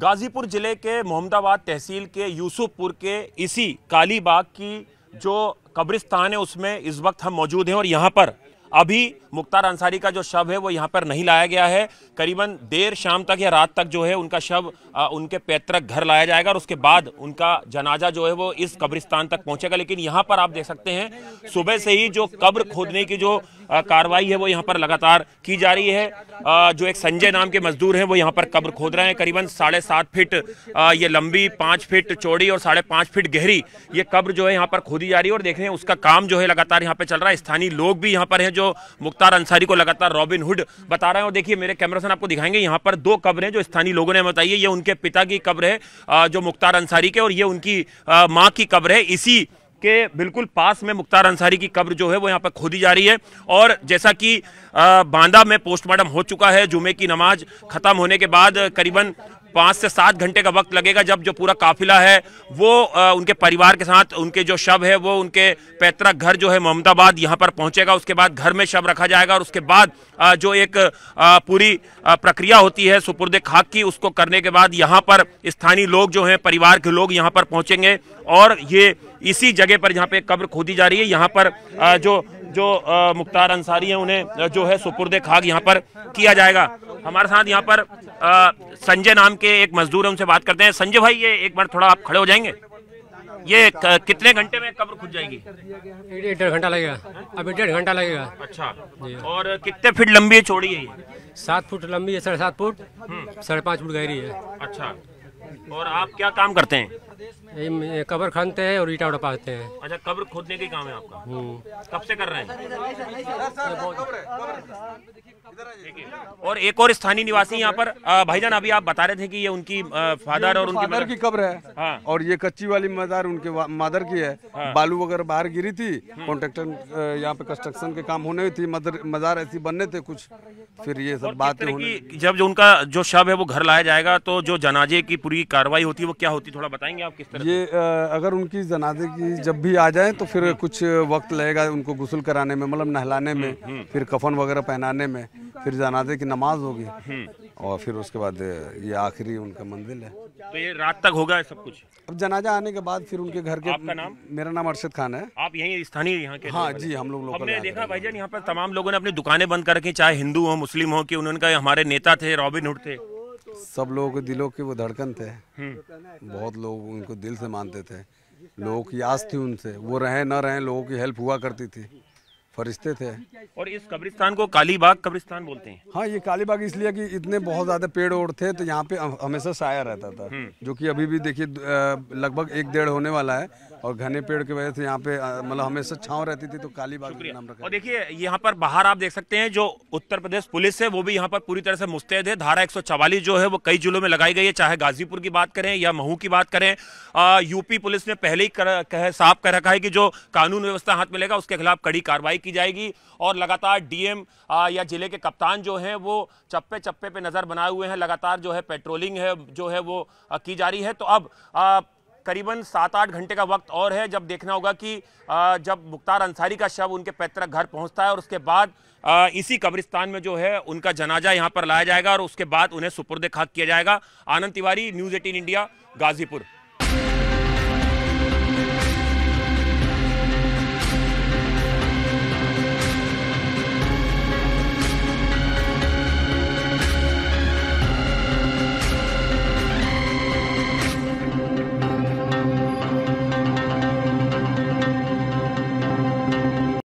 गाजीपुर ज़िले के मोहम्मदाबाद तहसील के यूसुफपुर के इसी कालीबाग की जो कब्रिस्तान है उसमें इस वक्त हम मौजूद हैं और यहाँ पर अभी मुख्तार अंसारी का जो शव है वो यहाँ पर नहीं लाया गया है करीबन देर शाम तक या रात तक जो है उनका शव उनके पैतृक घर लाया जाएगा और उसके बाद उनका जनाजा जो है वो इस कब्रिस्तान तक पहुँचेगा लेकिन यहाँ पर आप देख सकते हैं सुबह से ही जो कब्र खोदने की जो कार्रवाई है वो यहाँ पर लगातार की जा रही है जो एक संजय नाम के मजदूर हैं वो यहाँ पर कब्र खोद रहे हैं करीबन साढ़े सात फिट ये लंबी पाँच फिट चौड़ी और साढ़े पाँच फिट गहरी ये कब्र जो है यहाँ पर खोदी जा रही है और देख रहे हैं उसका काम जो है लगातार यहाँ पर चल रहा है स्थानीय लोग भी यहाँ पर हैं जो मुख्तार अंसारी को लगातार रॉबिन हुड बता रहे हैं और देखिए मेरे कैमरा आपको दिखाएंगे यहाँ पर दो कब्र हैं जो स्थानीय लोगों ने बताई है ये उनके पिता की कब्र है जो मुख्तार अंसारी के और ये उनकी माँ की कब्र है इसी के बिल्कुल पास में मुख्तार अंसारी की कब्र जो है वो यहाँ पर खोदी जा रही है और जैसा कि बांदा में पोस्टमार्टम हो चुका है जुमे की नमाज ख़त्म होने के बाद करीबन पाँच से सात घंटे का वक्त लगेगा जब जो पूरा काफिला है वो आ, उनके परिवार के साथ उनके जो शव है वो उनके पैतृक घर जो है मोहम्मदाबाद यहाँ पर पहुँचेगा उसके बाद घर में शव रखा जाएगा और उसके बाद आ, जो एक आ, पूरी आ, प्रक्रिया होती है सुपुर्द खाक की उसको करने के बाद यहाँ पर स्थानीय लोग जो हैं परिवार के लोग यहाँ पर पहुँचेंगे और ये इसी जगह पर जहाँ पर कब्र खोदी जा रही है यहाँ पर आ, जो जो मुख्तार अंसारी हैं उन्हें जो है सुपुर्द खाक यहाँ पर किया जाएगा हमारे साथ यहाँ पर संजय नाम के एक मजदूर हैं उनसे बात करते हैं संजय भाई ये एक बार थोड़ा आप खड़े हो जाएंगे ये कितने घंटे में कब्र खुद जाएगी डेढ़ घंटा लगेगा अभी डेढ़ घंटा लगेगा अच्छा और कितने फीट लंबी है चौड़ी है ये सात फुट लंबी है साढ़े सात फुट हम्म। साढ़े पाँच फुट गहरी है अच्छा और आप क्या काम करते हैं कब्र खानते हैं और ईटा उड़ा पाते हैं अच्छा कब्र खोदने के काम है आपका हम्म। कब से कर रहे हैं और एक और स्थानीय निवासी यहाँ पर भाईजान अभी आप बता रहे थे कि ये उनकी फादर और उनकी मदर की कब्र है हाँ। और ये कच्ची वाली मदार उनके मदर की है हाँ। बालू वगैरह बाहर गिरी थी कॉन्ट्रेक्टर हम्म। यहाँ पे कंस्ट्रक्शन के काम होने थी मदर मजार ऐसी बनने थे कुछ फिर ये सब बात जब जो उनका जो शव है वो घर लाया जाएगा तो जो जनाजे की पूरी कार्रवाई होती है वो क्या होती थोड़ा बताएंगे आप किस तरह ये अगर उनकी जनाजे की जब भी आ जाए तो फिर कुछ वक्त लगेगा उनको गुसल कराने में मतलब नहलाने में हम्म, हम्म। फिर कफन वगैरह पहनाने में फिर जनाजे की नमाज होगी हम्म। और फिर उसके बाद ये आखिरी उनका मंजिल है तो ये रात तक होगा सब कुछ अब जनाजा आने के बाद फिर उनके घर के आपका नाम मेरा नाम अरशद खान है आप यही स्थानीय यहाँ के हाँ जी हम लोग हमने देखा जान यहाँ पर तमाम लोगों ने अपनी दुकानें बंद कर रखी चाहे हिंदू हो मुस्लिम हो कि उनका हमारे नेता थे रॉबिन हुड थे सब लोगों के दिलों की वो धड़कन थे बहुत लोग उनको दिल से मानते थे लोगों की आस थी उनसे वो रहें ना रहे लोगों की हेल्प हुआ करती थी फरिश्ते थे और इस कब्रिस्तान को कालीबाग कब्रिस्तान बोलते हैं हाँ ये कालीबाग इसलिए कि इतने बहुत ज्यादा पेड़ ओड़ थे तो यहाँ पे हमेशा साया रहता था हम्म। जो कि अभी भी देखिए लगभग एक डेढ़ होने वाला है और घने पेड़ की वजह से यहाँ पे मतलब हमेशा छाव रहती थी तो काली बाग नाम रखा और देखिए यहाँ पर बाहर आप देख सकते हैं जो उत्तर प्रदेश पुलिस है वो भी यहाँ पर पूरी तरह से मुस्तैद है धारा एक जो है वो कई जिलों में लगाई गई है चाहे गाजीपुर की बात करें या महू की बात करें यूपी पुलिस ने पहले ही साफ कर रखा है कि जो कानून व्यवस्था हाथ में लेगा उसके खिलाफ कड़ी कार्रवाई की जाएगी और लगातार डीएम या जिले के कप्तान जो हैं वो चप्पे चप्पे पे नज़र बनाए हुए हैं लगातार जो है पेट्रोलिंग है जो है वो की जा रही है तो अब करीबन सात आठ घंटे का वक्त और है जब देखना होगा कि जब मुख्तार अंसारी का शव उनके पैतृक घर पहुंचता है और उसके बाद इसी कब्रिस्तान में जो है उनका जनाजा यहाँ पर लाया जाएगा और उसके बाद उन्हें सुपुर्द खाक किया जाएगा Anand Tiwari news eighteen India Ghazipur